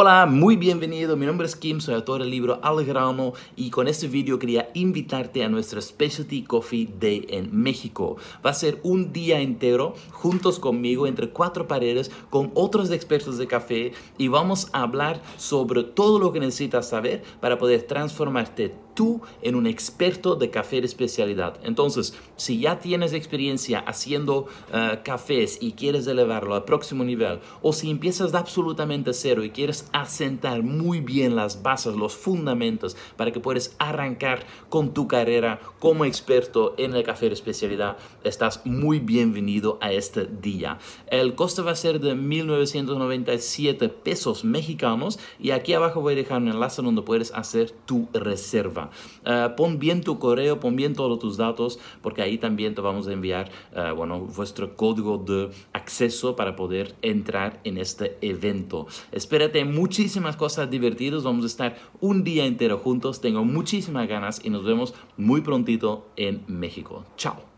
Hola, muy bienvenido. Mi nombre es Kim, soy autor del libro Al y con este video quería invitarte a nuestro Specialty Coffee Day en México. Va a ser un día entero juntos conmigo entre cuatro paredes con otros expertos de café y vamos a hablar sobre todo lo que necesitas saber para poder transformarte tú en un experto de café de especialidad. Entonces, si ya tienes experiencia haciendo eh, cafés y quieres elevarlo al próximo nivel, o si empiezas de absolutamente cero y quieres asentar muy bien las bases, los fundamentos para que puedas arrancar con tu carrera como experto en el café de especialidad, estás muy bienvenido a este día. El costo va a ser de 1997 pesos mexicanos y aquí abajo voy a dejar un enlace donde puedes hacer tu reserva. Eh, pon bien tu correo, pon bien todos tus datos porque ahí también te vamos a enviar eh, bueno, vuestro código de acceso para poder entrar en este evento. Espérate muchísimas cosas divertidas. Vamos a estar un día entero juntos. Tengo muchísimas ganas y nos vemos muy prontito en México. Chao.